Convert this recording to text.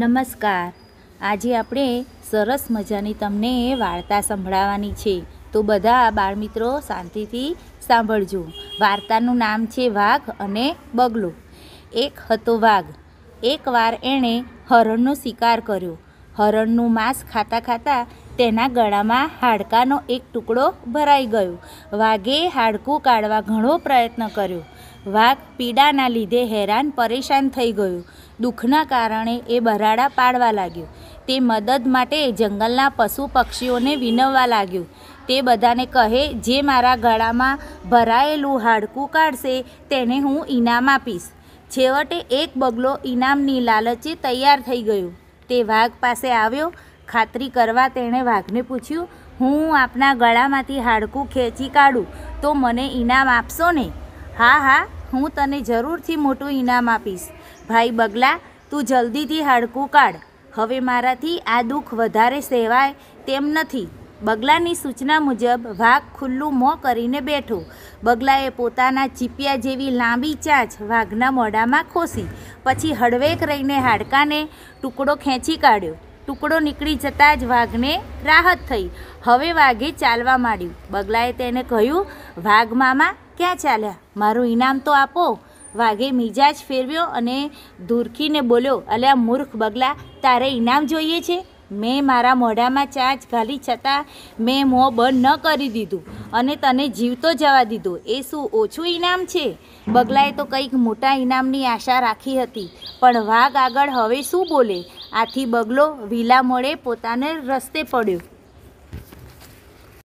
નમસ્કાર આજે આપણે સરસ મજાની તમને વાર્તા સંભળાવવાની છે તો બધા બાળમિત્રો શાંતિથી સાંભળજો વાર્તાનું નામ છે વાઘ અને બગલો એક હતો વાઘ એકવાર એણે હરણનો શિકાર કર્યો હરણનું માંસ ખાતા ખાતા તેના ગળામાં હાડકાનો એક ટુકડો ભરાઈ ગયો વાઘે હાડકું કાઢવા ઘણો પ્રયત્ન કર્યો વાઘ પીડાના લીધે હેરાન પરેશાન થઈ ગયું દુઃખના કારણે એ બરાડા પાડવા લાગ્યો તે મદદ માટે જંગલના પશુ પક્ષીઓને વિનવવા લાગ્યો તે બધાને કહે જે મારા ગળામાં ભરાયેલું હાડકું કાઢશે તેને હું ઇનામ આપીશ છેવટે એક બગલો ઇનામની લાલચે તૈયાર થઈ ગયો તે વાઘ પાસે આવ્યો ખાતરી કરવા તેણે વાઘને પૂછ્યું હું આપના ગળામાંથી હાડકું ખેંચી કાઢું તો મને ઇનામ આપશો ને હા હા હું તને જરૂરથી મોટું ઇનામ આપીશ ભાઈ બગલા તું જલ્દીથી હાડકું કાઢ હવે મારાથી આ દુઃખ વધારે સહેવાય તેમ નથી બગલાની સૂચના મુજબ વાઘ ખુલ્લું મોં કરીને બેઠો બગલાએ પોતાના ચીપિયા જેવી લાંબી ચાંચ વાઘના મોઢામાં ખોસી પછી હળવેક રહીને હાડકાને ટુકડો ખેંચી કાઢ્યો ટુકડો નીકળી જતાં જ વાઘને રાહત થઈ હવે વાઘે ચાલવા માંડ્યું બગલાએ તેને કહ્યું વાઘ મામા ક્યાં ચાલ્યા મારું ઈનામ તો આપો વાઘે મિજાજ ફેરવ્યો અને દુરખીને બોલ્યો અલ્યા મૂર્ખ બગલા તારે ઈનામ જોઈએ છે મેં મારા મોઢામાં ચાંચ ઘાલી છતાં મેં મોં બંધ ન કરી દીધું અને તને જીવતો જવા દીધો એ શું ઓછું ઈનામ છે બગલાએ તો કંઈક મોટા ઈનામની આશા રાખી હતી પણ વાઘ આગળ હવે શું બોલે આથી બગલો વિલા મળે પોતાને રસ્તે પડ્યો